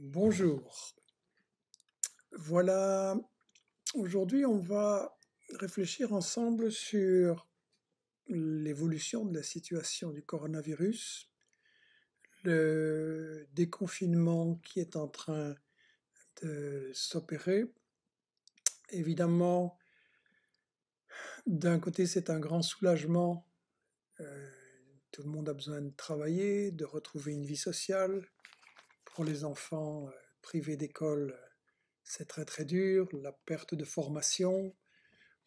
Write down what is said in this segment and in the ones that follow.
Bonjour. Voilà, aujourd'hui on va réfléchir ensemble sur l'évolution de la situation du coronavirus, le déconfinement qui est en train de s'opérer. Évidemment, d'un côté c'est un grand soulagement, euh, tout le monde a besoin de travailler, de retrouver une vie sociale, pour les enfants euh, privés d'école, euh, c'est très très dur, la perte de formation,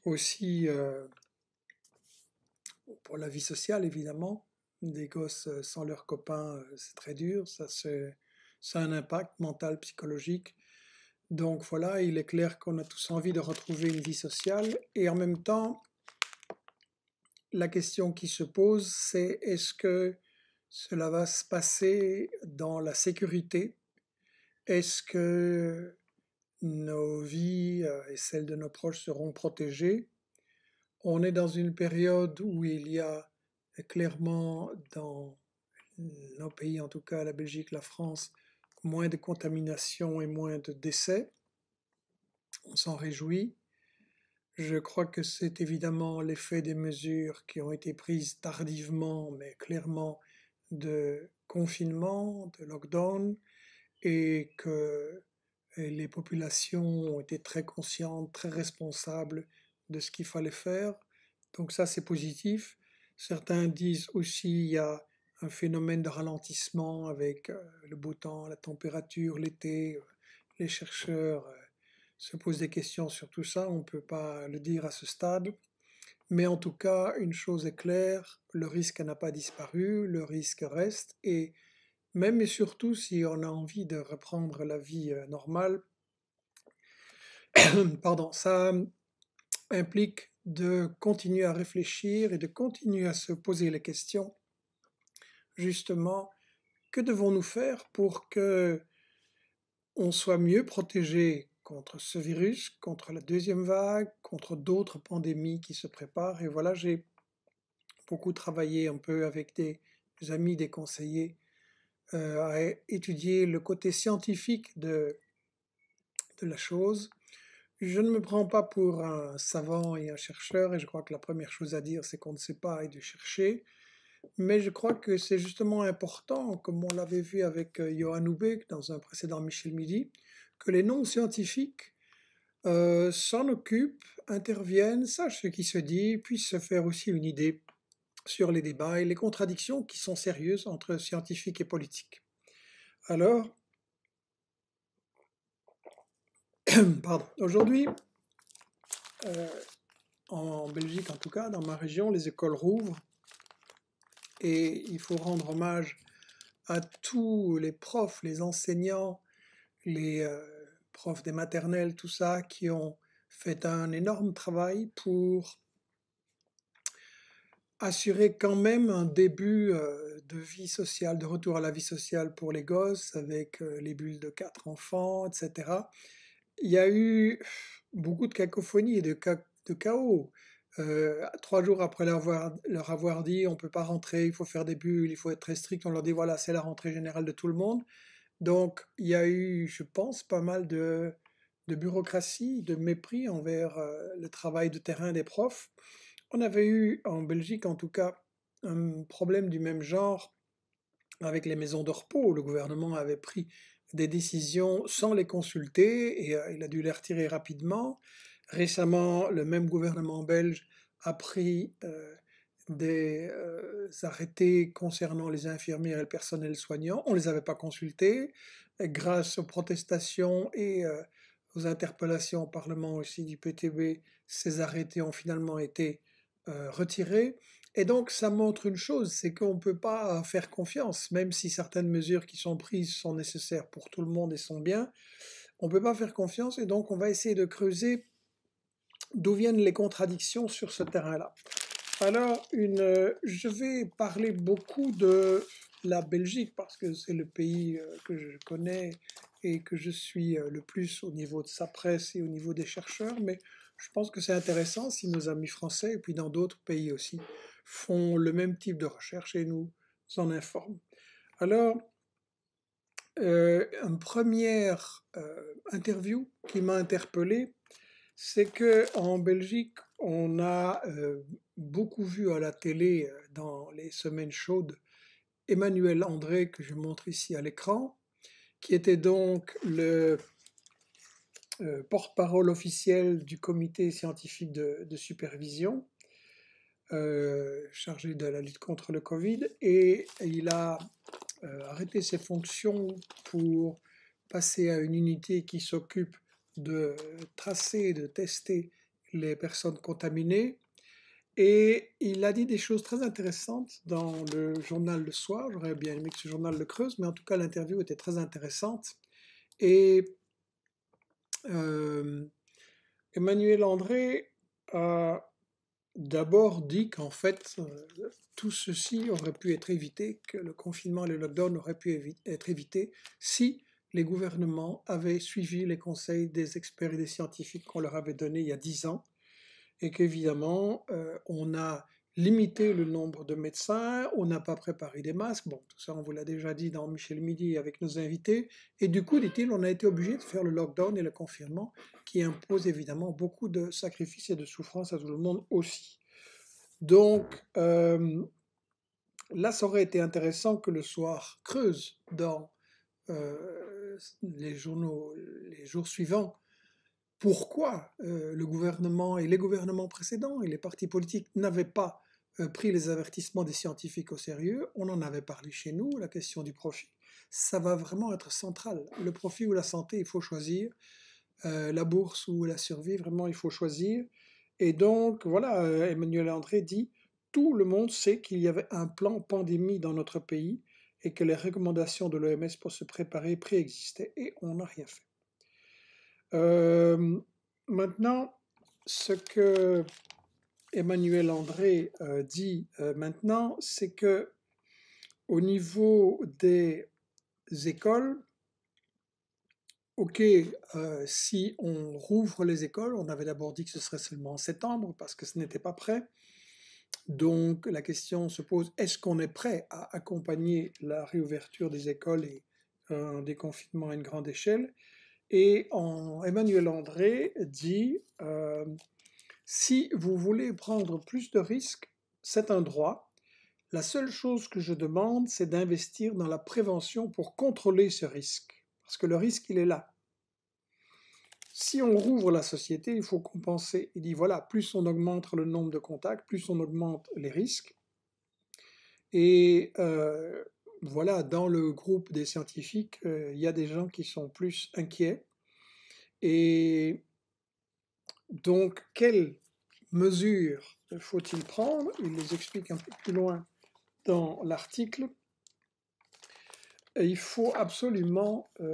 aussi euh, pour la vie sociale évidemment, des gosses sans leurs copains, c'est très dur, ça, ça a un impact mental, psychologique. Donc voilà, il est clair qu'on a tous envie de retrouver une vie sociale et en même temps, la question qui se pose, c'est est-ce que cela va se passer dans la sécurité. Est-ce que nos vies euh, et celles de nos proches seront protégées On est dans une période où il y a clairement dans nos pays, en tout cas la Belgique, la France, moins de contamination et moins de décès. On s'en réjouit. Je crois que c'est évidemment l'effet des mesures qui ont été prises tardivement, mais clairement de confinement, de lockdown, et que les populations ont été très conscientes, très responsables de ce qu'il fallait faire. Donc ça, c'est positif. Certains disent aussi qu'il y a un phénomène de ralentissement avec euh, le beau temps, la température, l'été. Euh, les chercheurs euh, se posent des questions sur tout ça. On ne peut pas le dire à ce stade. Mais en tout cas, une chose est claire, le risque n'a pas disparu, le risque reste, et même et surtout si on a envie de reprendre la vie euh, normale, pardon, ça implique de continuer à réfléchir et de continuer à se poser les questions. Justement, que devons-nous faire pour que on soit mieux protégé contre ce virus, contre la deuxième vague, contre d'autres pandémies qui se préparent. Et voilà, j'ai beaucoup travaillé un peu avec des amis, des conseillers, euh, à étudier le côté scientifique de, de la chose. Je ne me prends pas pour un savant et un chercheur, et je crois que la première chose à dire, c'est qu'on ne sait pas et de chercher. Mais je crois que c'est justement important, comme on l'avait vu avec euh, Johan Houbeck dans un précédent Michel Midi, que les non-scientifiques euh, s'en occupent, interviennent, sachent ce qui se dit, puissent se faire aussi une idée sur les débats et les contradictions qui sont sérieuses entre scientifiques et politiques. Alors, pardon, aujourd'hui, euh, en Belgique en tout cas, dans ma région, les écoles rouvrent et il faut rendre hommage à tous les profs, les enseignants, les euh, profs des maternelles, tout ça, qui ont fait un énorme travail pour assurer quand même un début euh, de vie sociale, de retour à la vie sociale pour les gosses, avec euh, les bulles de quatre enfants, etc. Il y a eu beaucoup de cacophonie et de, chaos. trois jours après leur leur avoir dit on ne peut pas rentrer, il faut faire des bulles, il faut être très strict, on leur dit voilà, c'est la rentrée générale de tout le monde. Donc, il y a eu, je pense, pas mal de, bureaucratie, de mépris envers euh, le travail de terrain des profs. On avait eu, en Belgique en tout cas, un problème du même genre avec les maisons de repos. Le gouvernement avait pris des décisions sans les consulter et euh, il a dû les retirer rapidement. Récemment, le même gouvernement belge a pris euh, des euh, arrêtés concernant les infirmières et le personnel soignant. On ne les avait pas consultés. grâce aux protestations et euh, aux interpellations au Parlement aussi du PTB, ces arrêtés ont finalement été euh, retirés. Et donc ça montre une chose, c'est qu'on ne peut pas faire confiance, même si certaines mesures qui sont prises sont nécessaires pour tout le monde et sont bien. On ne peut pas faire confiance et donc on va essayer de creuser d'où viennent les contradictions sur ce terrain-là. Alors, une, euh, je vais parler beaucoup de la Belgique parce que c'est le pays euh, que je connais et que je suis euh, le plus au niveau de sa presse et au niveau des chercheurs, mais je pense que c'est intéressant si nos amis français et puis dans d'autres pays aussi font le même type de recherche et nous en informent. Alors, euh, une première interview qui m'a interpellé, c'est que en Belgique, on a beaucoup vu à la télé euh, dans les semaines chaudes Emmanuel André, que je montre ici à l'écran, qui était donc le euh, porte-parole officiel du comité scientifique de, supervision euh, chargé de la lutte contre le Covid, et il a arrêté ses fonctions pour passer à une unité qui s'occupe de tracer, de tester les personnes contaminées et il a dit des choses très intéressantes dans le journal Le Soir. J'aurais bien aimé que ce journal le creuse, mais en tout cas, l'interview était très intéressante. Et euh, Emmanuel André a d'abord dit qu'en fait, euh, tout ceci aurait pu être évité, que le confinement et le lockdown auraient pu être évités si les gouvernements avaient suivi les conseils des experts et des scientifiques qu'on leur avait donnés il y a dix ans et qu'évidemment, euh, on a limité le nombre de médecins, on n'a pas préparé des masques, bon, tout ça on vous l'a déjà dit dans Michel Midi avec nos invités, et du coup, dit-il, on a été obligé de faire le lockdown et le confinement, qui impose évidemment beaucoup de sacrifices et de souffrances à tout le monde aussi. Donc, euh, là, ça aurait été intéressant que le soir creuse dans euh, les journaux, les jours suivants, pourquoi euh, le gouvernement et les gouvernements précédents et les partis politiques n'avaient pas euh, pris les avertissements des scientifiques au sérieux. On en avait parlé chez nous, la question du profit. Ça va vraiment être central. Le profit ou la santé, il faut choisir. Euh, la bourse ou la survie, vraiment, il faut choisir. Et donc, voilà, Emmanuel André dit, tout le monde sait qu'il y avait un plan pandémie dans notre pays et que les recommandations de l'OMS pour se préparer préexistaient et on n'a rien fait. Euh, maintenant, ce que Emmanuel André euh, dit euh, maintenant, c'est que au niveau des écoles, ok, si on rouvre les écoles, on avait d'abord dit que ce serait seulement en septembre parce que ce n'était pas prêt. Donc la question se pose, est-ce qu'on est prêt à accompagner la réouverture des écoles et un déconfinement à une grande échelle et en, Emmanuel André dit euh, Si vous voulez prendre plus de risques, c'est un droit. La seule chose que je demande, c'est d'investir dans la prévention pour contrôler ce risque. Parce que le risque, il est là. Si on rouvre la société, il faut compenser. Il dit voilà, plus on augmente le nombre de contacts, plus on augmente les risques. Et euh, voilà, dans le groupe des scientifiques, euh, il y a des gens qui sont plus inquiets. Et donc, quelles mesures faut-il prendre Il les explique un peu plus loin dans l'article. Il faut absolument euh,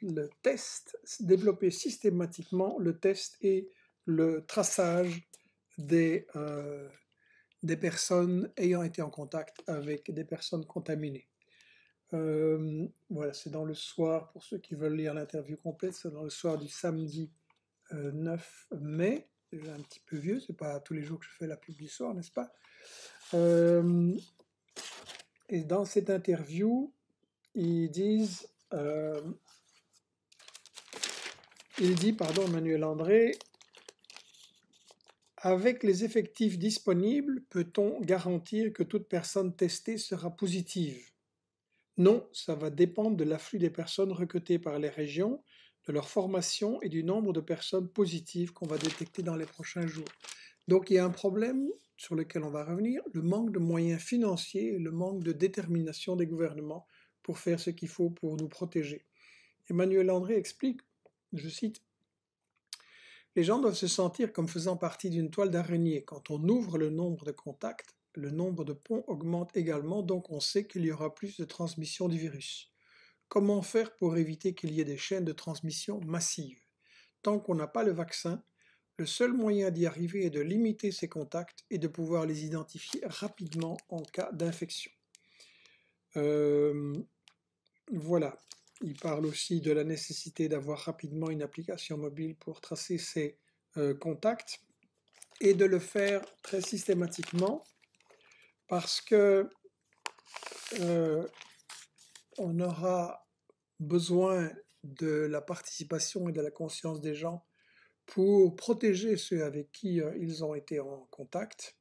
le test, développer systématiquement le test et le traçage des, euh, des personnes ayant été en contact avec des personnes contaminées. Euh, voilà, c'est dans le soir, pour ceux qui veulent lire l'interview complète, c'est dans le soir du samedi 9 euh, mai. C'est déjà un petit peu vieux, c'est pas tous les jours que je fais la pub du soir, n'est-ce pas euh, Et dans cette interview, ils disent. il dit, pardon, Manuel André, avec les effectifs disponibles, peut-on garantir que toute personne testée sera positive non, ça va dépendre de l'afflux des personnes recrutées par les régions, de leur formation et du nombre de personnes positives qu'on va détecter dans les prochains jours. Donc il y a un problème sur lequel on va revenir, le manque de moyens financiers et le manque de détermination des gouvernements pour faire ce qu'il faut pour nous protéger. Emmanuel André explique, je cite, Les gens doivent se sentir comme faisant partie d'une toile d'araignée. Quand on ouvre le nombre de contacts, le nombre de ponts augmente également, donc on sait qu'il y aura plus de transmission du virus. Comment faire pour éviter qu'il y ait des chaînes de transmission massives Tant qu'on n'a pas le vaccin, le seul moyen d'y arriver est de limiter ces contacts et de pouvoir les identifier rapidement en cas d'infection. Euh, voilà. Il parle aussi de la nécessité d'avoir rapidement une application mobile pour tracer ses euh, contacts et de le faire très systématiquement parce que euh, on aura besoin de la participation et de la conscience des gens pour protéger ceux avec qui euh, ils ont été en contact.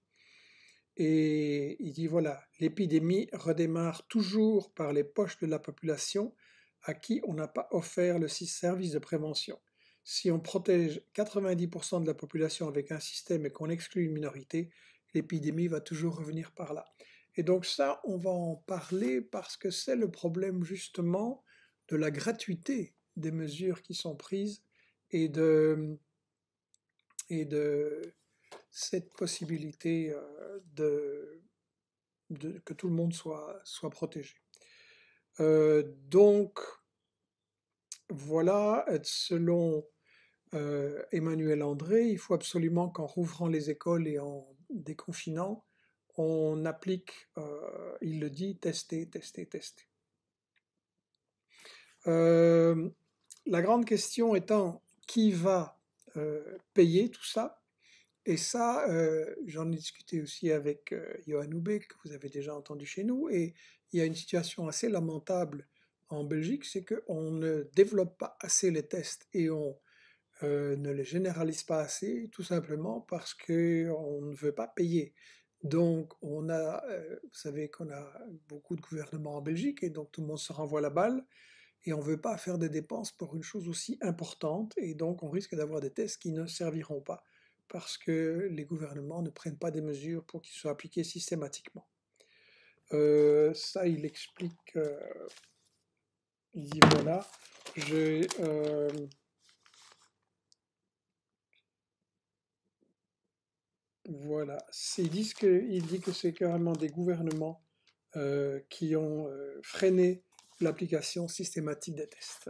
Et il dit voilà, l'épidémie redémarre toujours par les poches de la population à qui on n'a pas offert le service de prévention. Si on protège 90% de la population avec un système et qu'on exclut une minorité, l'épidémie va toujours revenir par là. Et donc ça, on va en parler parce que c'est le problème justement de la gratuité des mesures qui sont prises et de, et de cette possibilité euh, de, que tout le monde soit, soit protégé. Euh, donc, voilà, selon euh, Emmanuel André, il faut absolument qu'en rouvrant les écoles et en déconfinant, on applique, euh, il le dit, tester, tester, tester. Euh, la grande question étant qui va euh, payer tout ça Et ça, j'en ai discuté aussi avec Johan Houbé, que vous avez déjà entendu chez nous, et il y a une situation assez lamentable en Belgique, c'est qu'on ne développe pas assez les tests et on euh, ne les généralise pas assez, tout simplement parce qu'on ne veut pas payer. Donc, on a, euh, vous savez qu'on a beaucoup de gouvernements en Belgique et donc tout le monde se renvoie la balle et on ne veut pas faire des dépenses pour une chose aussi importante et donc on risque d'avoir des tests qui ne serviront pas parce que les gouvernements ne prennent pas des mesures pour qu'ils soient appliqués systématiquement. Euh, ça, il explique. il dit voilà, j'ai Voilà, il disent que, que c'est carrément des gouvernements euh, qui ont euh, freiné l'application systématique des tests.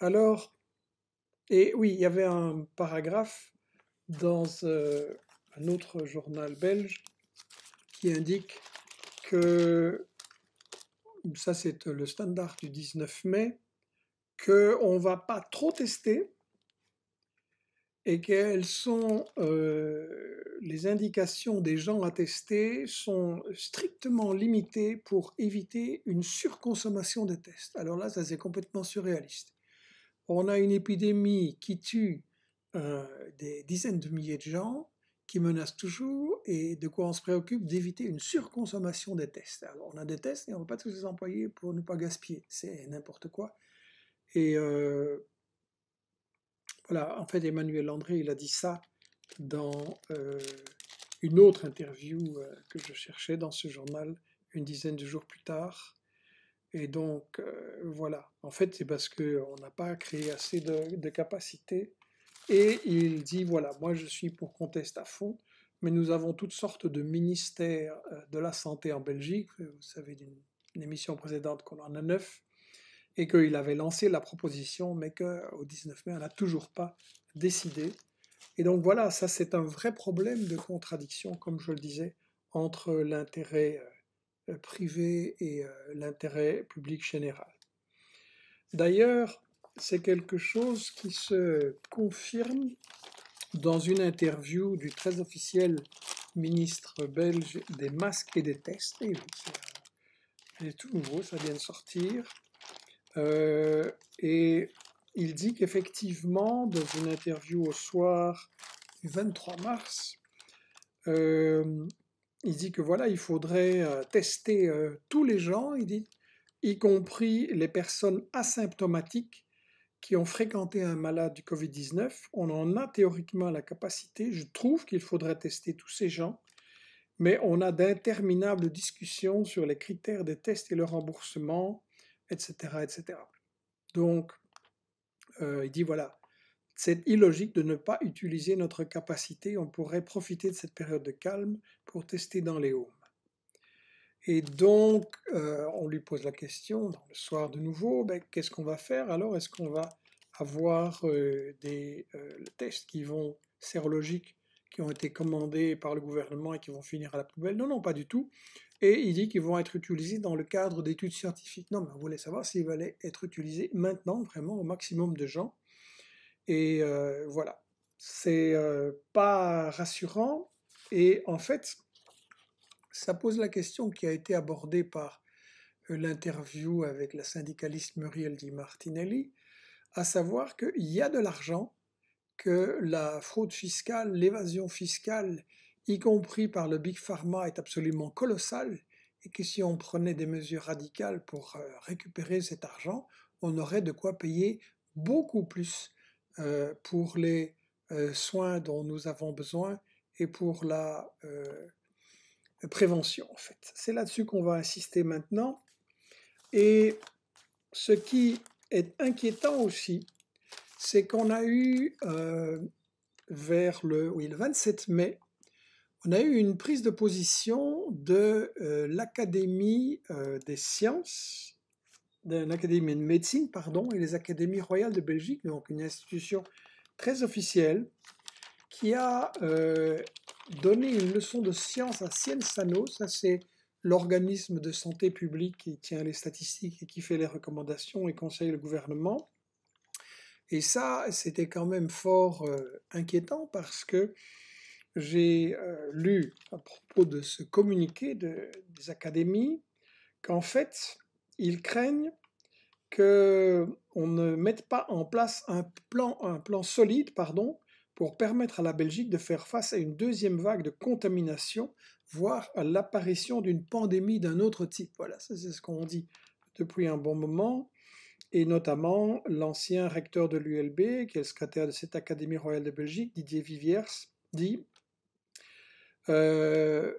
Alors, et oui, il y avait un paragraphe dans euh, un autre journal belge qui indique que, ça c'est le standard du 19 mai, qu'on ne va pas trop tester, et quelles sont euh, les indications des gens à tester sont strictement limitées pour éviter une surconsommation des tests. Alors là, ça c'est complètement surréaliste. On a une épidémie qui tue euh, des dizaines de milliers de gens, qui menace toujours, et de quoi on se préoccupe d'éviter une surconsommation des tests. Alors on a des tests et on ne va pas tous les employer pour ne pas gaspiller. C'est n'importe quoi. Et euh, voilà, en fait, Emmanuel Landry, il a dit ça dans euh, une autre interview euh, que je cherchais dans ce journal une dizaine de jours plus tard. Et donc, euh, voilà. En fait, c'est parce qu'on n'a pas créé assez de, de capacités. Et il dit, voilà, moi je suis pour qu'on teste à fond, mais nous avons toutes sortes de ministères de la santé en Belgique. Vous savez d'une émission précédente qu'on en a neuf et qu'il avait lancé la proposition, mais qu'au 19 mai, on n'a toujours pas décidé. Et donc voilà, ça c'est un vrai problème de contradiction, comme je le disais, entre l'intérêt euh, privé et euh, l'intérêt public général. D'ailleurs, c'est quelque chose qui se confirme dans une interview du très officiel ministre belge des masques et des tests. Et est euh, c'est tout nouveau, ça vient de sortir. Euh, et il dit qu'effectivement, dans une interview au soir du 23 mars, euh, il dit que voilà, il faudrait euh, tester tous les gens, il y compris les personnes asymptomatiques qui ont fréquenté un malade du Covid-19. On en a théoriquement la capacité. Je trouve qu'il faudrait tester tous ces gens, mais on a d'interminables discussions sur les critères des tests et le remboursement etc. Donc, euh, il dit voilà, c'est illogique de ne pas utiliser notre capacité, on pourrait profiter de cette période de calme pour tester dans les homes. Et donc, euh, on lui pose la question, le soir de nouveau, ben, qu'est-ce qu'on va faire Alors, est-ce qu'on va avoir euh, des tests qui vont sérologiques qui ont été commandés par le gouvernement et qui vont finir à la poubelle. Non, non, pas du tout. Et il dit qu'ils vont être utilisés dans le cadre d'études scientifiques. Non, mais on voulait savoir s'ils allaient être utilisés maintenant, vraiment, au maximum de gens. Et euh, voilà. C'est euh, pas rassurant. Et en fait, ça pose la question qui a été abordée par euh, l'interview avec la syndicaliste Muriel Di Martinelli, à savoir qu'il y a de l'argent que la fraude fiscale, l'évasion fiscale, y compris par le Big Pharma, est absolument colossale et que si on prenait des mesures radicales pour euh, récupérer cet argent, on aurait de quoi payer beaucoup plus euh, pour les euh, soins dont nous avons besoin et pour la prévention en fait. C'est là-dessus qu'on va insister maintenant. Et ce qui est inquiétant aussi, c'est qu'on a eu euh, vers le, oui, 27 mai, on a eu une prise de position de euh, l'Académie euh, des sciences, de l'Académie de médecine, pardon, et les Académies royales de Belgique, donc une institution très officielle, qui a donné une leçon de science à Sano, ça c'est l'organisme de santé publique qui tient les statistiques et qui fait les recommandations et conseille le gouvernement, et ça, c'était quand même fort euh, inquiétant parce que j'ai euh, lu à propos de ce communiqué des académies qu'en fait, ils craignent qu'on ne mette pas en place un plan, un plan solide pardon, pour permettre à la Belgique de faire face à une deuxième vague de contamination, voire à l'apparition d'une pandémie d'un autre type. Voilà, c'est ce qu'on dit depuis un bon moment et notamment l'ancien recteur de l'ULB, qui est le secrétaire de cette Académie royale de Belgique, Didier Viviers, dit euh,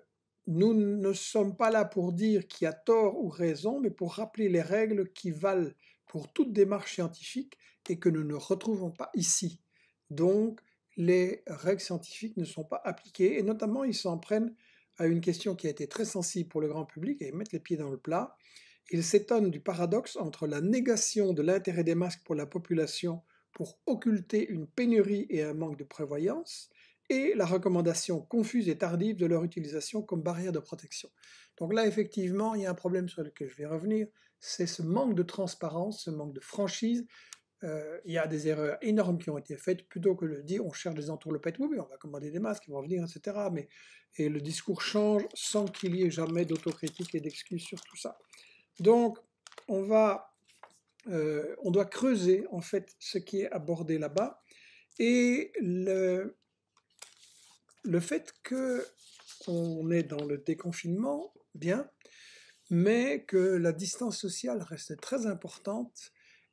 Nous ne sommes pas là pour dire qui a tort ou raison, mais pour rappeler les règles qui valent pour toute démarche scientifique et que nous ne retrouvons pas ici. Donc, les règles scientifiques ne sont pas appliquées, et notamment ils s'en prennent à une question qui a été très sensible pour le grand public, et mettent les pieds dans le plat il s'étonne du paradoxe entre la négation de l'intérêt des masques pour la population pour occulter une pénurie et un manque de prévoyance, et la recommandation confuse et tardive de leur utilisation comme barrière de protection. Donc là, effectivement, il y a un problème sur lequel je vais revenir, c'est ce manque de transparence, ce manque de franchise. Euh, il y a des erreurs énormes qui ont été faites, plutôt que de dire on cherche des entourlopettes, oui, on va commander des masques, ils vont venir, etc. Mais, et le discours change sans qu'il y ait jamais d'autocritique et d'excuses sur tout ça. Donc, on va, euh, on doit creuser en fait ce qui est abordé là-bas. Et le, fait que on est dans le déconfinement, bien, mais que la distance sociale reste très importante.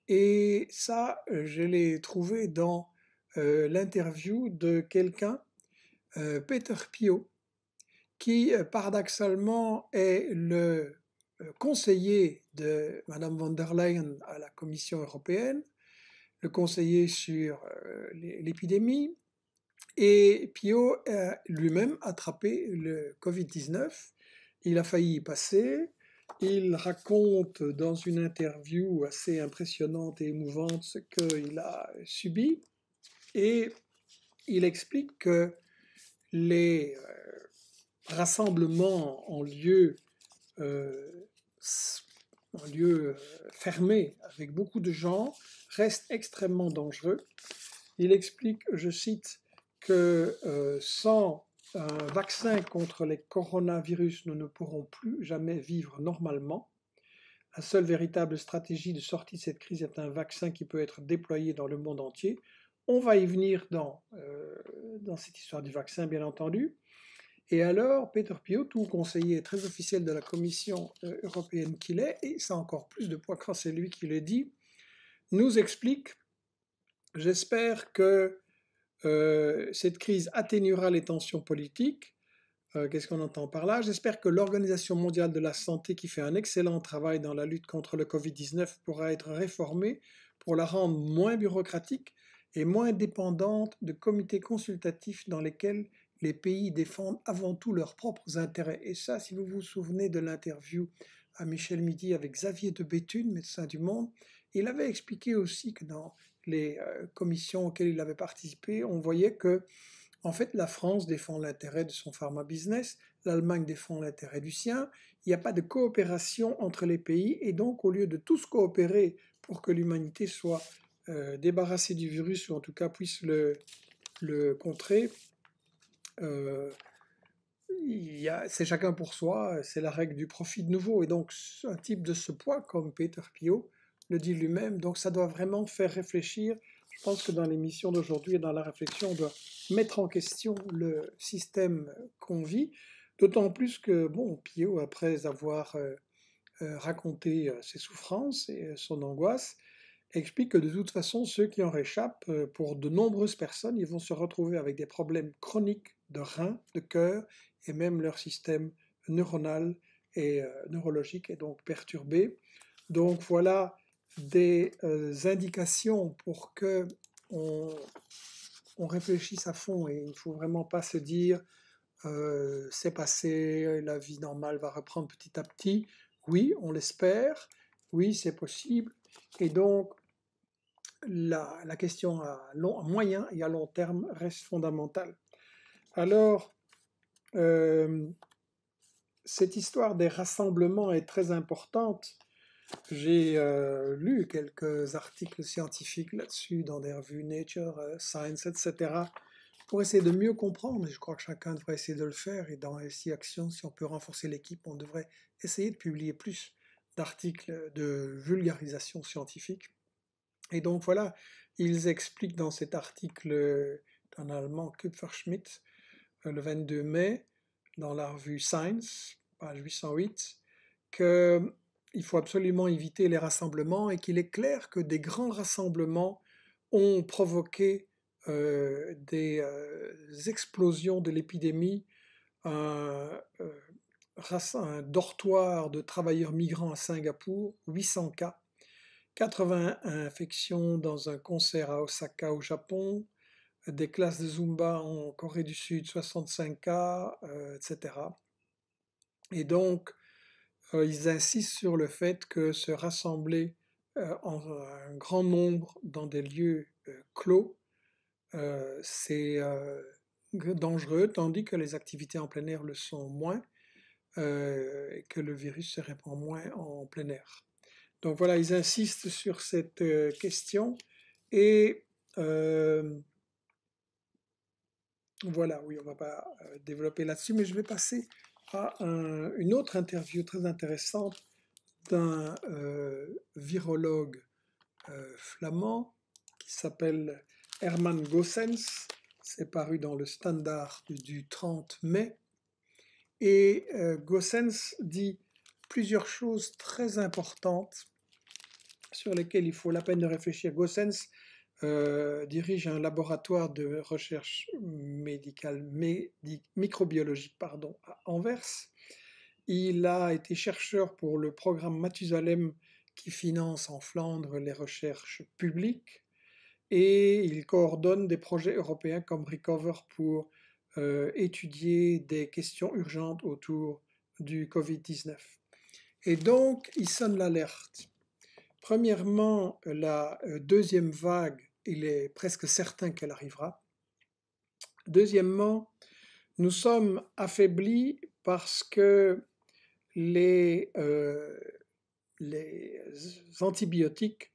Et ça, je l'ai trouvé dans euh, l'interview de quelqu'un, euh, Peter Pio, qui paradoxalement est le euh, conseiller de Mme von der Leyen à la Commission européenne, le conseiller sur euh, l'épidémie, et Pio a lui-même attrapé le Covid-19. Il a failli y passer. Il raconte dans une interview assez impressionnante et émouvante ce qu'il a subi. Et il explique que les euh, rassemblements ont lieu euh, un lieu euh, fermé avec beaucoup de gens, reste extrêmement dangereux. Il explique, je cite, que euh, sans un vaccin contre les coronavirus, nous ne pourrons plus jamais vivre normalement. La seule véritable stratégie de sortie de cette crise est un vaccin qui peut être déployé dans le monde entier. On va y venir dans cette histoire du vaccin, bien entendu. Et alors, Peter tout conseiller très officiel de la Commission euh, européenne qu'il est, et ça a encore plus de poids quand c'est lui qui le dit, nous explique, j'espère que euh, cette crise atténuera les tensions politiques. Euh, qu'est-ce qu'on entend par là J'espère que l'Organisation mondiale de la santé, qui fait un excellent travail dans la lutte contre le Covid-19, pourra être réformée pour la rendre moins bureaucratique et moins dépendante de comités consultatifs dans lesquels les pays défendent avant tout leurs propres intérêts. Et ça, si vous vous souvenez de l'interview à Michel Midi avec Xavier de Béthune, médecin du monde, il avait expliqué aussi que dans les euh, commissions auxquelles il avait participé, on voyait que, en fait, la France défend l'intérêt de son pharma business, l'Allemagne défend l'intérêt du sien, il n'y a pas de coopération entre les pays, et donc, au lieu de tous coopérer pour que l'humanité soit euh, débarrassée du virus, ou en tout cas puisse le contrer, euh, c'est chacun pour soi, c'est la règle du profit de nouveau. Et donc, un type de ce poids, comme Peter Pio le dit lui-même, donc ça doit vraiment faire réfléchir. Je pense que dans l'émission d'aujourd'hui et dans la réflexion, on doit mettre en question le système qu'on vit. D'autant plus que, bon, Pio, après avoir euh, euh, raconté ses souffrances et son angoisse, explique que de toute façon, ceux qui en réchappent, pour de nombreuses personnes, ils vont se retrouver avec des problèmes chroniques de reins, de cœur, et même leur système neuronal et euh, neurologique est donc perturbé. Donc voilà des euh, indications pour que on, réfléchisse à fond et il ne faut vraiment pas se dire euh, c'est passé, la vie normale va reprendre petit à petit. Oui, on l'espère, oui, c'est possible. Et donc, la, question à moyen et à long terme reste fondamentale. Alors, euh, cette histoire des rassemblements est très importante. J'ai euh, lu quelques articles scientifiques là-dessus dans des revues Nature, euh, Science, etc. pour essayer de mieux comprendre. Et je crois que chacun devrait essayer de le faire. Et dans SI Action, si on peut renforcer l'équipe, on devrait essayer de publier plus d'articles de vulgarisation scientifique. Et donc voilà, ils expliquent dans cet article d'un Allemand, Kupferschmidt, euh, le 22 mai dans la revue Science, page 808, qu'il euh, faut absolument éviter les rassemblements et qu'il est clair que des grands rassemblements ont provoqué euh, des explosions de l'épidémie, un, dortoir de travailleurs migrants à Singapour, 800 cas, 80 infections dans un concert à Osaka au Japon, des classes de Zumba en Corée du Sud, 65K, euh, etc. Et donc, euh, ils insistent sur le fait que se rassembler euh, en grand nombre dans des lieux clos, c'est dangereux, tandis que les activités en plein air le sont moins, et que le virus se répand moins en plein air. Donc voilà, ils insistent sur cette question et voilà, oui, on ne va pas euh, développer là-dessus, mais je vais passer à une autre interview très intéressante d'un euh, virologue euh, flamand qui s'appelle Herman Gossens. C'est paru dans le Standard du 30 mai. Et Gossens dit plusieurs choses très importantes sur lesquelles il faut la peine de réfléchir. Gossens euh, dirige un laboratoire de recherche médicale, microbiologique pardon, à Anvers. Il a été chercheur pour le programme Mathusalem qui finance en Flandre les recherches publiques et il coordonne des projets européens comme Recover pour euh, étudier des questions urgentes autour du Covid-19. Et donc, il sonne l'alerte. Premièrement, la euh, deuxième vague il est presque certain qu'elle arrivera. Deuxièmement, nous sommes affaiblis parce que euh, les, antibiotiques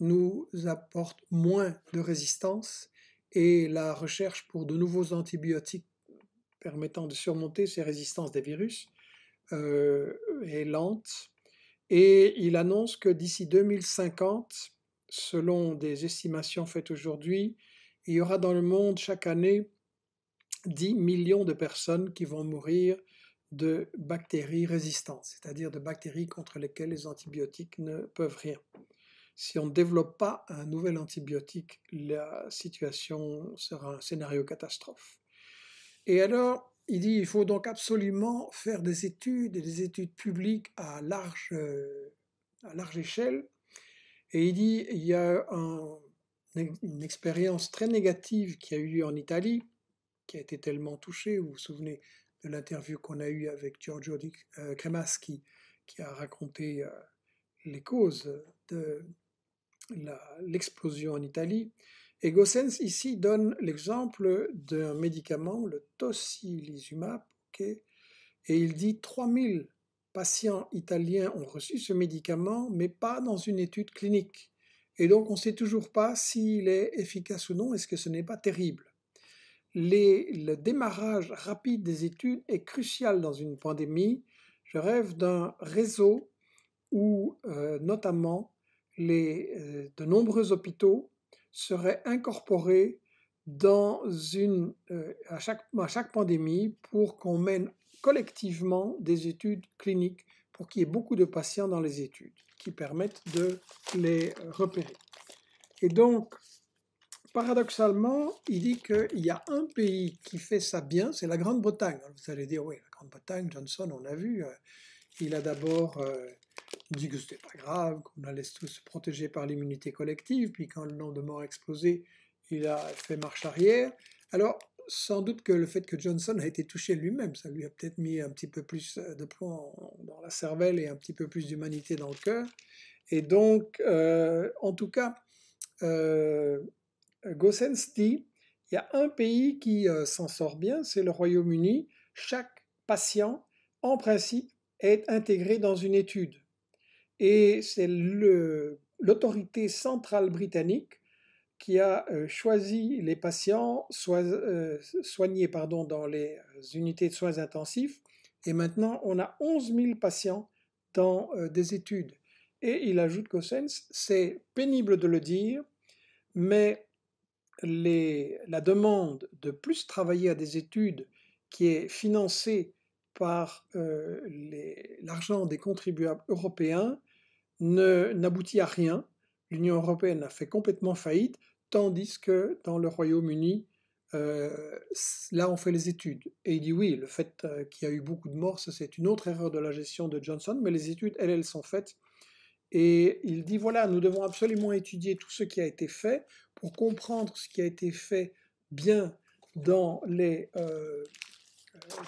nous apportent moins de résistance et la recherche pour de nouveaux antibiotiques permettant de surmonter ces résistances des virus euh, est lente. Et il annonce que d'ici 2050, selon des estimations faites aujourd'hui, il y aura dans le monde chaque année 10 millions de personnes qui vont mourir de bactéries résistantes, c'est-à-dire de bactéries contre lesquelles les antibiotiques ne peuvent rien. Si on ne développe pas un nouvel antibiotique, la situation sera un scénario catastrophe. Et alors, il dit il faut donc absolument faire des études et des études publiques à large échelle et il dit il y a une expérience très négative qui a eu lieu en Italie, qui a été tellement touchée. Vous vous souvenez de l'interview qu'on a eue avec Giorgio Di euh, qui, a raconté euh, les causes de l'explosion en Italie. Et Gossens ici donne l'exemple d'un médicament, le tocilizumab, et il dit 3000 patients italiens ont reçu ce médicament, mais pas dans une étude clinique. Et donc on ne sait toujours pas s'il est efficace ou non, est-ce que ce n'est pas terrible. le démarrage rapide des études est crucial dans une pandémie. Je rêve d'un réseau où euh, notamment euh, de nombreux hôpitaux seraient incorporés euh, à, chaque, à chaque pandémie pour qu'on mène collectivement des études cliniques pour qu'il y ait beaucoup de patients dans les études qui permettent de les euh, repérer. Et donc, paradoxalement, il dit qu'il y a un pays qui fait ça bien, c'est la Grande-Bretagne. Vous allez dire, oui, la Grande-Bretagne, Johnson, on a vu, euh, il a d'abord dit que c'était pas grave, qu'on allait tous se protéger par l'immunité collective, puis quand le nombre de morts a explosé, il a fait marche arrière. Alors, sans doute que le fait que Johnson a été touché lui-même, ça lui a peut-être mis un petit peu plus euh, de plomb dans la cervelle et un petit peu plus d'humanité dans le cœur. Et donc, euh, en tout cas, euh, Gossens dit, il y a un pays qui s'en sort bien, c'est le Royaume-Uni. Chaque patient, en principe, est intégré dans une étude. Et c'est l'autorité centrale britannique qui a euh, choisi les patients euh, soignés pardon, dans les euh, unités de soins intensifs. Et maintenant, on a 11 000 patients dans des études. Et il ajoute qu'Ossens, c'est pénible de le dire, mais les, la demande de plus travailler à des études qui est financée par l'argent des contribuables européens n'aboutit à rien. L'Union européenne a fait complètement faillite tandis que dans le Royaume-Uni, euh, là, on fait les études. Et il dit oui, le fait euh, qu'il y a eu beaucoup de morts, c'est une autre erreur de la gestion de Johnson, mais les études, elles, elles sont faites. Et il dit voilà, nous devons absolument étudier tout ce qui a été fait pour comprendre ce qui a été fait bien dans, euh,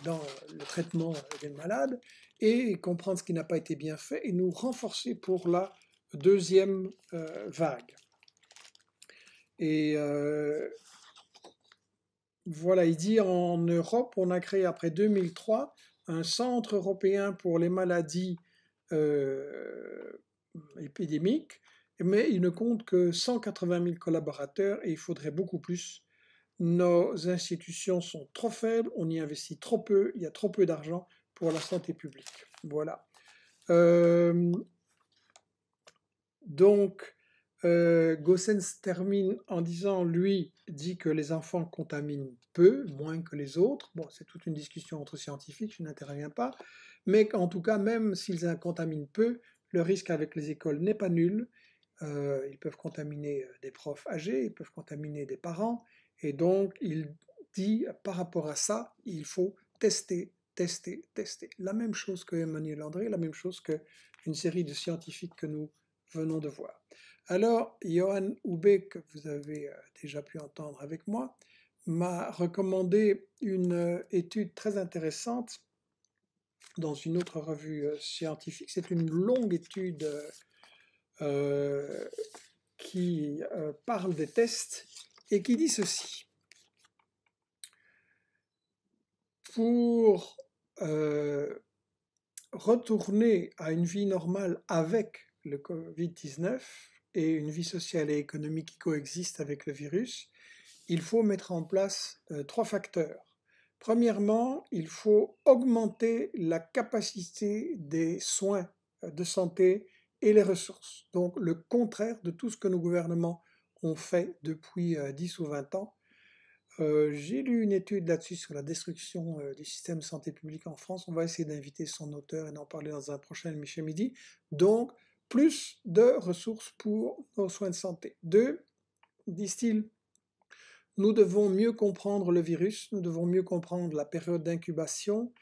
le traitement des malades et comprendre ce qui n'a pas été bien fait et nous renforcer pour la deuxième vague. Et euh, voilà, il dit en Europe, on a créé après 2003 un centre européen pour les maladies euh, épidémiques, mais il ne compte que 180 000 collaborateurs et il faudrait beaucoup plus. Nos institutions sont trop faibles, on y investit trop peu, il y a trop peu d'argent pour la santé publique. Voilà. Euh, donc, euh, Gossens termine en disant, lui, dit que les enfants contaminent peu, moins que les autres. Bon, c'est toute une discussion entre scientifiques, je n'interviens pas. Mais en tout cas, même s'ils contaminent peu, le risque avec les écoles n'est pas nul. Euh, ils peuvent contaminer euh, des profs âgés, ils peuvent contaminer des parents. Et donc, il dit, par rapport à ça, il faut tester, tester, tester. La même chose que Emmanuel André, la même chose qu'une série de scientifiques que nous venons de voir. Alors, Johan Houbé, que vous avez euh, déjà pu entendre avec moi, m'a recommandé une euh, étude très intéressante dans une autre revue euh, scientifique. C'est une longue étude qui parle des tests et qui dit ceci. Pour retourner à une vie normale avec le Covid-19 et une vie sociale et économique qui coexistent avec le virus, il faut mettre en place euh, trois facteurs. Premièrement, il faut augmenter la capacité des soins euh, de santé et les ressources. Donc le contraire de tout ce que nos gouvernements ont fait depuis euh, dix 10 ou 20 ans. J'ai lu une étude là-dessus sur la destruction du système de santé publique en France. On va essayer d'inviter son auteur et d'en parler dans un prochain Michel Midi. Donc plus de ressources pour nos soins de santé. Deux, disent-ils, nous devons mieux comprendre le virus, nous devons mieux comprendre la période d'incubation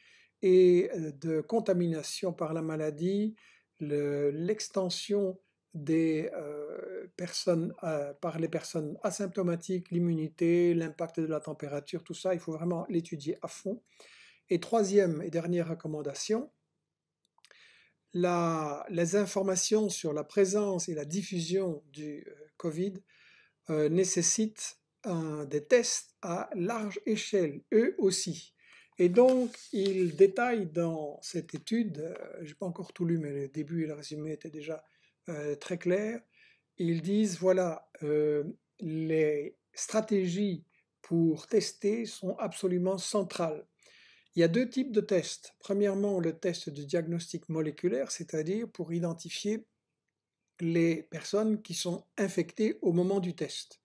et euh, de contamination par la maladie, l'extension des euh, personnes euh, par les personnes asymptomatiques, l'immunité, l'impact de la température, tout ça, il faut vraiment l'étudier à fond. Et troisième et dernière recommandation, les informations sur la présence et la diffusion du euh, Covid euh, nécessitent des tests à large échelle, eux aussi. Et donc, ils détaillent dans cette étude, euh, je n'ai pas encore tout lu, mais le début et le résumé étaient déjà très clairs, ils disent, voilà, les stratégies pour tester sont absolument centrales. Il y a deux types de tests. Premièrement, le test de diagnostic moléculaire, c'est-à-dire pour identifier les personnes qui sont infectées au moment du test.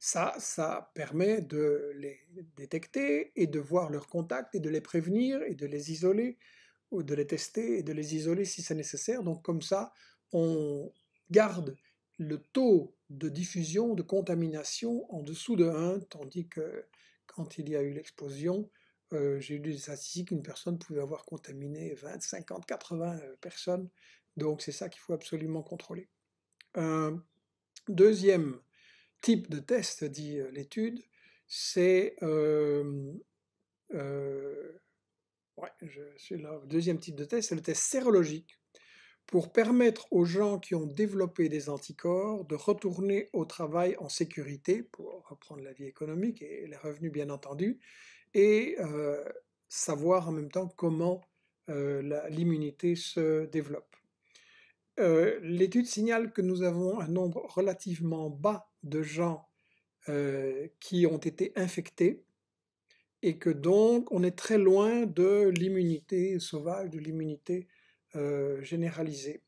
Ça, ça permet de les détecter et de voir leurs contacts et de les prévenir et de les isoler ou de les tester et de les isoler si c'est nécessaire. Donc comme ça, on garde le taux de diffusion, de contamination en dessous de 1, tandis que quand il y a eu l'explosion, euh, j'ai lu des statistiques, qu'une personne pouvait avoir contaminé 20, 50, 80 personnes. Donc c'est ça qu'il faut absolument contrôler. Euh, deuxième type de test, dit euh, l'étude, c'est... ouais, je, le deuxième type de test, c'est le test sérologique pour permettre aux gens qui ont développé des anticorps de retourner au travail en sécurité, pour reprendre la vie économique et les revenus, bien entendu, et euh, savoir en même temps comment euh, l'immunité se développe. Euh, l'étude signale que nous avons un nombre relativement bas de gens qui ont été infectés et que donc on est très loin de l'immunité sauvage, de l'immunité généralisée.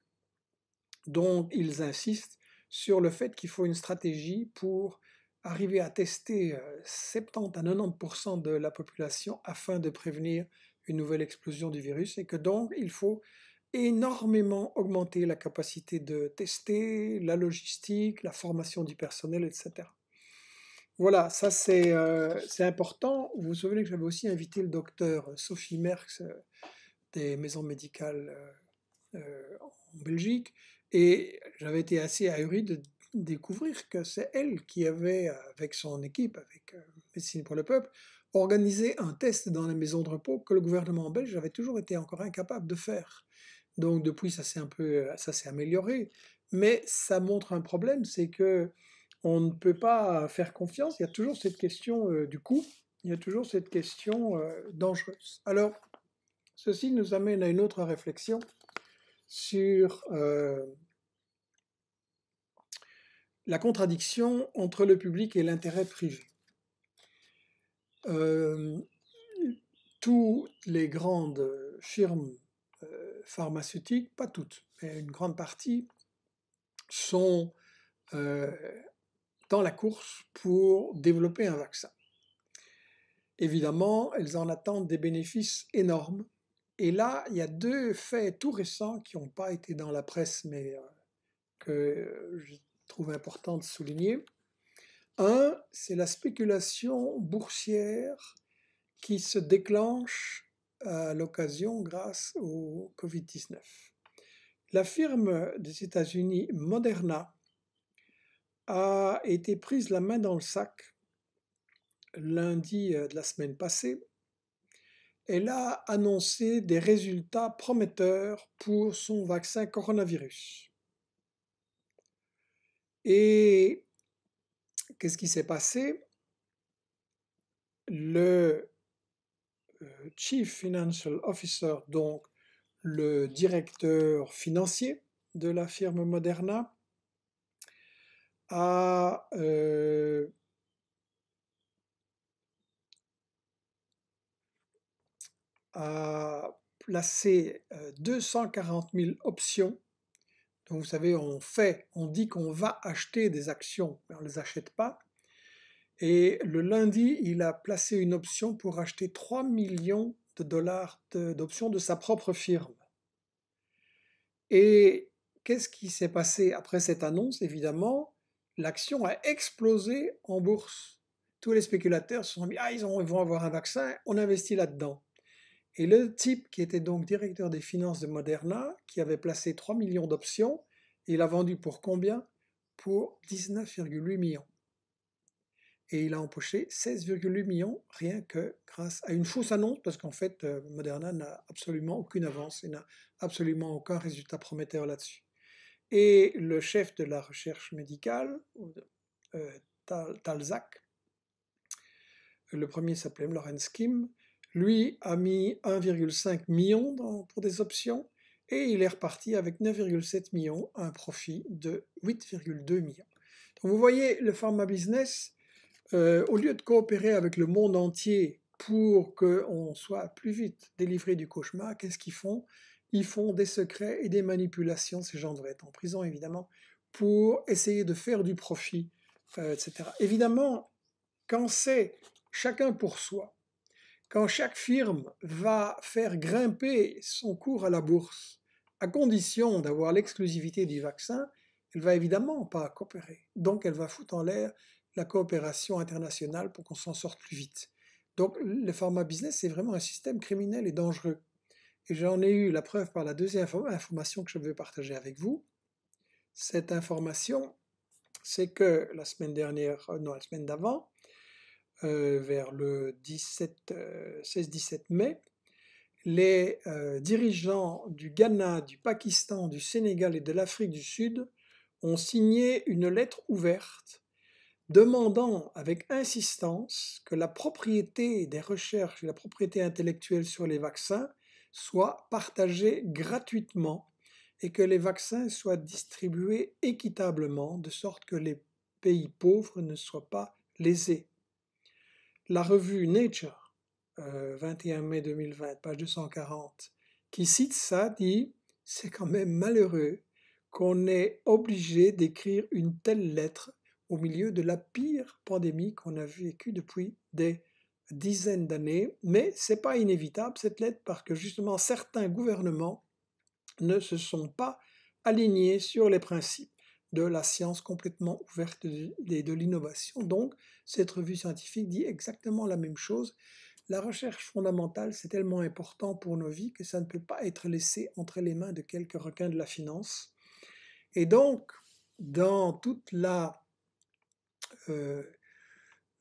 Donc ils insistent sur le fait qu'il faut une stratégie pour arriver à tester 70 euh, à 90% de la population afin de prévenir une nouvelle explosion du virus et que donc il faut énormément augmenter la capacité de tester, la logistique, la formation du personnel, etc. Voilà, ça c'est euh, c'est important. Vous vous souvenez que j'avais aussi invité le docteur euh, Sophie Merckx des maisons médicales en Belgique et j'avais été assez ahuri de découvrir que c'est elle qui avait, avec son équipe, avec euh, Médecine pour le Peuple, organisé un test dans la maison de repos que le gouvernement belge avait toujours été encore incapable de faire. Donc depuis, ça s'est un peu, ça amélioré, mais ça montre un problème, c'est que on ne peut pas faire confiance. Il y a toujours cette question euh, du coût, il y a toujours cette question euh, dangereuse. Alors, ceci nous amène à une autre réflexion sur la contradiction entre le public et l'intérêt privé. Euh, toutes les grandes firmes euh, pharmaceutiques, pas toutes, mais une grande partie, sont euh, dans la course pour développer un vaccin. Évidemment, elles en attendent des bénéfices énormes. Et là, il y a deux faits tout récents qui n'ont pas été dans la presse, mais que trouve important de souligner. Un, c'est la spéculation boursière qui se déclenche à l'occasion grâce au Covid-19. La firme des États-Unis Moderna a été prise la main dans le sac lundi euh, de la semaine passée. Elle a annoncé des résultats prometteurs pour son vaccin coronavirus. Et qu'est-ce qui s'est passé Le euh, Chief Financial Officer, donc le directeur financier de la firme Moderna, a euh, a placé 240 euh, 000 options donc vous savez, on fait, on dit qu'on va acheter des actions, mais on ne les achète pas. Et le lundi, il a placé une option pour acheter 3 millions de dollars d'options de, sa propre firme. Et qu'est-ce qui s'est passé après cette annonce Évidemment, l'action a explosé en bourse. Tous les spéculateurs se sont dit, ah, ils vont avoir un vaccin, on investit là-dedans. Et le type qui était donc directeur des finances de Moderna, qui avait placé 3 millions d'options, il a vendu pour combien Pour 19,8 millions. Et il a empoché 16,8 millions rien que grâce à une fausse annonce, parce qu'en fait, euh, Moderna n'a absolument aucune avance et n'a absolument aucun résultat prometteur là-dessus. Et le chef de la recherche médicale, euh, Talzac, le premier s'appelait Lawrence Kim, lui a mis 1,5 million pour des options et il est reparti avec 9,7 millions, un profit de 8,2 millions. Donc vous voyez, le pharma business, euh, au lieu de coopérer avec le monde entier pour qu'on soit plus vite délivré du cauchemar, qu'est-ce qu'ils font Ils font des secrets et des manipulations, ces gens devraient être en prison évidemment, pour essayer de faire du profit, euh, etc. Évidemment, quand c'est chacun pour soi, quand chaque firme va faire grimper son cours à la bourse, à condition d'avoir l'exclusivité du vaccin, elle va évidemment pas coopérer. Donc elle va foutre en l'air la coopération internationale pour qu'on s'en sorte plus vite. Donc le pharma business, c'est vraiment un système criminel et dangereux. Et j'en ai eu la preuve par la deuxième information que je veux partager avec vous. Cette information, c'est que la semaine dernière, euh, non, la semaine d'avant, euh, vers le 16-17 euh, mai, les euh, dirigeants du Ghana, du Pakistan, du Sénégal et de l'Afrique du Sud ont signé une lettre ouverte demandant avec insistance que la propriété des recherches et la propriété intellectuelle sur les vaccins soit partagée gratuitement et que les vaccins soient distribués équitablement de sorte que les pays pauvres ne soient pas lésés la revue Nature, 21 euh, mai 2020, page 240, qui cite ça, dit C'est quand même malheureux qu'on est obligé d'écrire une telle lettre au milieu de la pire pandémie qu'on a vécue depuis des dizaines d'années, mais c'est pas inévitable cette lettre parce que justement certains gouvernements ne se sont pas alignés sur les principes de la science complètement ouverte et de l'innovation. Donc, cette revue scientifique dit exactement la même chose. La recherche fondamentale, c'est tellement important pour nos vies que ça ne peut pas être laissé entre les mains de quelques requins de la finance. Et donc, dans toute la... Euh,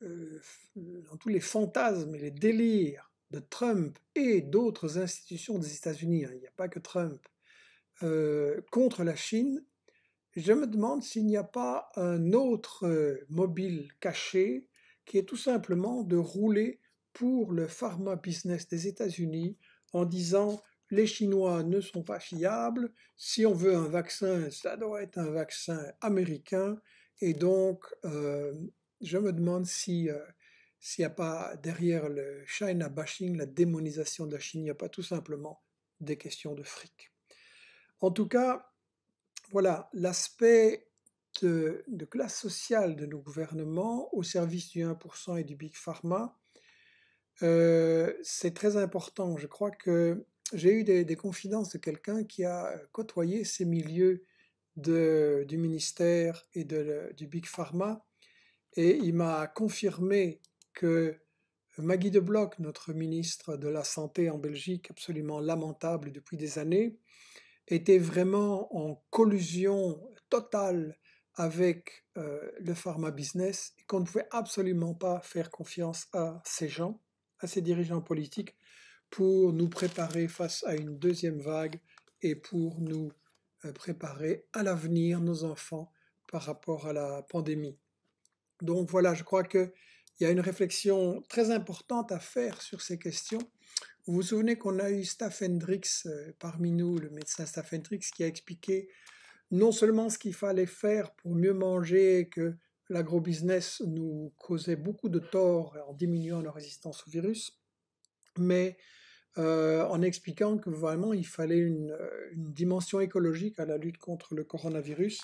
euh, dans tous les fantasmes et les délires de Trump et d'autres institutions des États-Unis, hein, il n'y a pas que Trump, euh, contre la Chine, je me demande s'il n'y a pas un autre euh, mobile caché qui est tout simplement de rouler pour le pharma business des États-Unis en disant les Chinois ne sont pas fiables, si on veut un vaccin, ça doit être un vaccin américain, et donc euh, je me demande euh, s'il n'y a pas derrière le China bashing, la démonisation de la Chine, il n'y a pas tout simplement des questions de fric. En tout cas, voilà l'aspect de, classe sociale de nos gouvernements au service du 1% et du Big Pharma. Euh, c'est très important. Je crois que j'ai eu des, confidences de quelqu'un qui a euh, côtoyé ces milieux du ministère et du Big Pharma, et il m'a confirmé que Maggie de Bloch, notre ministre de la Santé en Belgique, absolument lamentable depuis des années, était vraiment en collusion totale avec euh, le pharma business et qu'on ne pouvait absolument pas faire confiance à ces gens, à ces dirigeants politiques, pour nous préparer face à une deuxième vague et pour nous euh, préparer à l'avenir, nos enfants, par rapport à la pandémie. Donc voilà, je crois qu'il y a une réflexion très importante à faire sur ces questions vous vous souvenez qu'on a eu Staff Hendrix euh, parmi nous, le médecin Hendrix, qui a expliqué non seulement ce qu'il fallait faire pour mieux manger, que l'agrobusiness nous causait beaucoup de tort en diminuant la résistance au virus, mais euh, en expliquant que vraiment il fallait euh, une, dimension écologique à la lutte contre le coronavirus.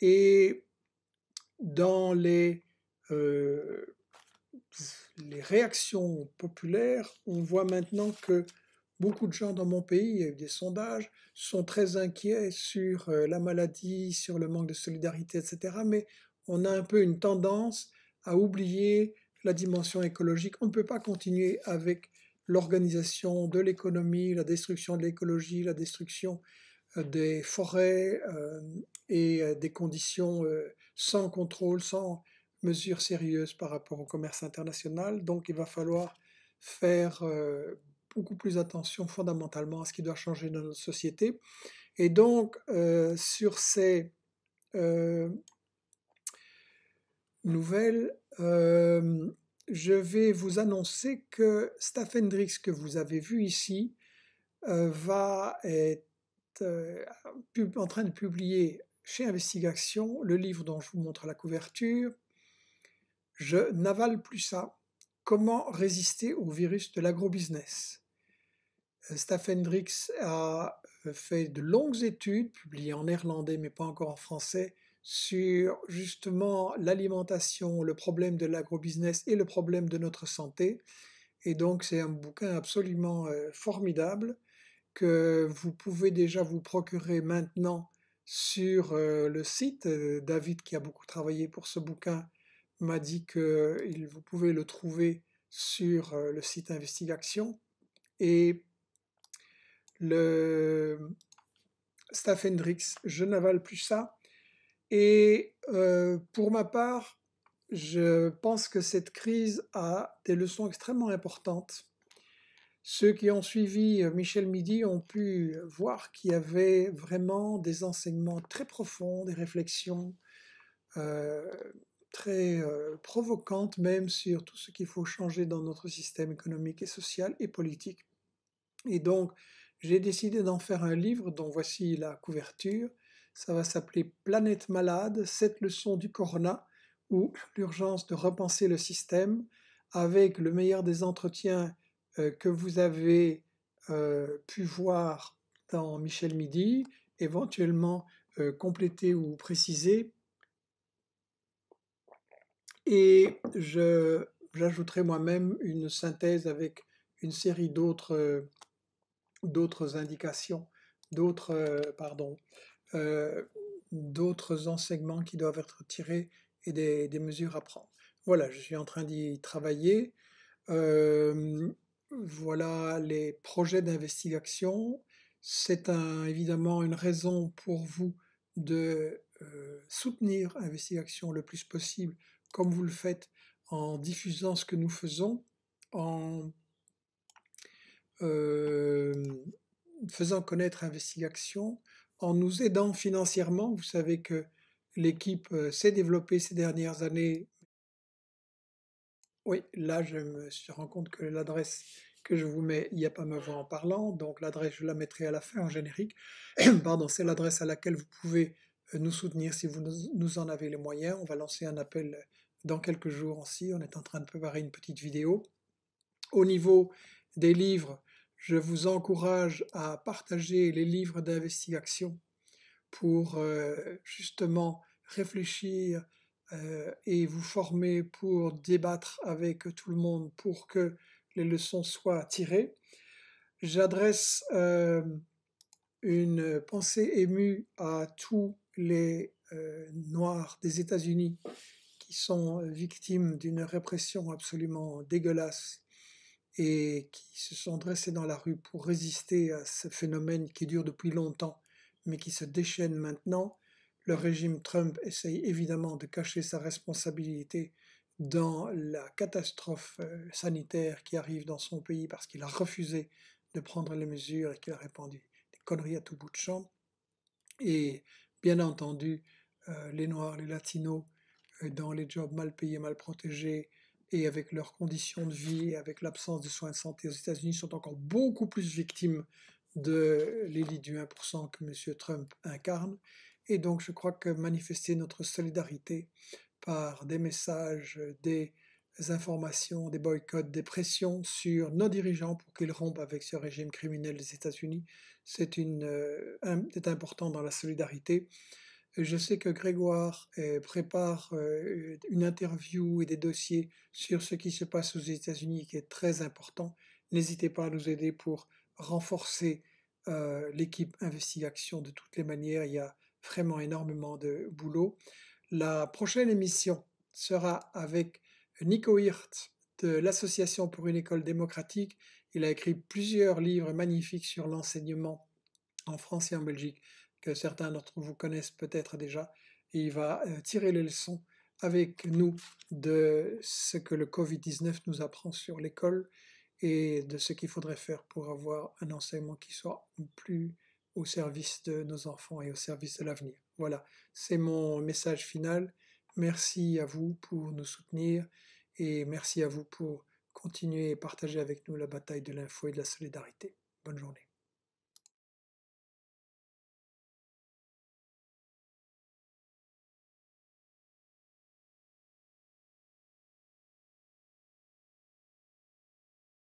Et dans les les réactions populaires, on voit maintenant que beaucoup de gens dans mon pays, il y a eu des sondages, sont très inquiets sur euh, la maladie, sur le manque de solidarité, etc. Mais on a un peu une tendance à oublier la dimension écologique. On ne peut pas continuer avec l'organisation de l'économie, la destruction de l'écologie, la destruction euh, des forêts euh, et des conditions sans contrôle, sans, mesures sérieuses par rapport au commerce international. Donc il va falloir faire euh, beaucoup plus attention fondamentalement à ce qui doit changer dans notre société. Et donc euh, sur ces euh, nouvelles, je vais vous annoncer que Staffendrix que vous avez vu ici va être en train de publier chez Investigation le livre dont je vous montre la couverture, je n'avale plus ça. Comment résister au virus de l'agrobusiness euh, Staff Hendricks a euh, fait de longues études, publiées en néerlandais mais pas encore en français, sur justement l'alimentation, le problème de l'agrobusiness et le problème de notre santé. Et donc c'est un bouquin absolument euh, formidable que vous pouvez déjà vous procurer maintenant sur le site. David qui a beaucoup travaillé pour ce bouquin m'a dit que vous pouvez le trouver sur euh, le site Investigation. Et le Staff Hendrix, je n'avale plus ça. Et euh, pour ma part, je pense que cette crise a des leçons extrêmement importantes. Ceux qui ont suivi euh, Michel Midi ont pu voir qu'il y avait vraiment des enseignements très profonds, des réflexions euh, très euh, provocante même sur tout ce qu'il faut changer dans notre système économique et social et politique. Et donc, j'ai décidé d'en faire un livre dont voici la couverture. Ça va s'appeler Planète malade, 7 leçons du corona ou l'urgence de repenser le système avec le meilleur des entretiens euh, que vous avez euh, pu voir dans Michel Midi, éventuellement complété ou précisé et j'ajouterai moi-même une synthèse avec une série d'autres euh, indications, d'autres euh, pardon, euh, d'autres enseignements qui doivent être tirés et des, mesures à prendre. Voilà, je suis en train d'y travailler. voilà les projets d'investigation. C'est évidemment une raison pour vous de soutenir Investigation le plus possible comme vous le faites en diffusant ce que nous faisons, en euh, faisant connaître Investigation, en nous aidant financièrement. Vous savez que l'équipe euh, s'est développée ces dernières années. Oui, là, je me suis rendu compte que l'adresse que je vous mets, il n'y a pas ma voix en parlant, donc l'adresse, je la mettrai à la fin en générique. Pardon, c'est l'adresse à laquelle vous pouvez euh, nous soutenir si vous nous en avez les moyens. On va lancer un appel dans quelques jours aussi. On est en train de préparer une petite vidéo. Au niveau des livres, je vous encourage à partager les livres d'investigation pour euh, justement réfléchir euh, et vous former pour débattre avec tout le monde pour que les leçons soient tirées. J'adresse euh, une pensée émue à tous les Noirs des États-Unis sont euh, victimes d'une répression absolument dégueulasse et qui se sont dressés dans la rue pour résister à ce phénomène qui dure depuis longtemps mais qui se déchaîne maintenant. Le régime Trump essaye évidemment de cacher sa responsabilité dans la catastrophe euh, sanitaire qui arrive dans son pays parce qu'il a refusé de prendre les mesures et qu'il a répandu des conneries à tout bout de champ. Et bien entendu, euh, les Noirs, les Latinos, dans les jobs mal payés, mal protégés, et avec leurs conditions de vie, avec l'absence de soins de santé aux États-Unis, sont encore beaucoup plus victimes de l'élite du 1% que M. Trump incarne. Et donc je crois que manifester notre solidarité par des messages, des informations, des boycotts, des pressions sur nos dirigeants pour qu'ils rompent avec ce régime criminel des États-Unis, c'est euh, important dans la solidarité. Je sais que Grégoire euh, prépare euh, une interview et des dossiers sur ce qui se passe aux États-Unis qui est très important. N'hésitez pas à nous aider pour renforcer euh, l'équipe investigation de toutes les manières. Il y a vraiment énormément de boulot. La prochaine émission sera avec Nico Hirt de l'Association pour une école démocratique. Il a écrit plusieurs livres magnifiques sur l'enseignement en France et en Belgique que certains d'entre vous connaissent peut-être déjà. Et il va euh, tirer les leçons avec nous de ce que le Covid-19 nous apprend sur l'école et de ce qu'il faudrait faire pour avoir un enseignement qui soit plus au service de nos enfants et au service de l'avenir. Voilà, c'est mon message final. Merci à vous pour nous soutenir et merci à vous pour continuer et partager avec nous la bataille de l'info et de la solidarité. Bonne journée.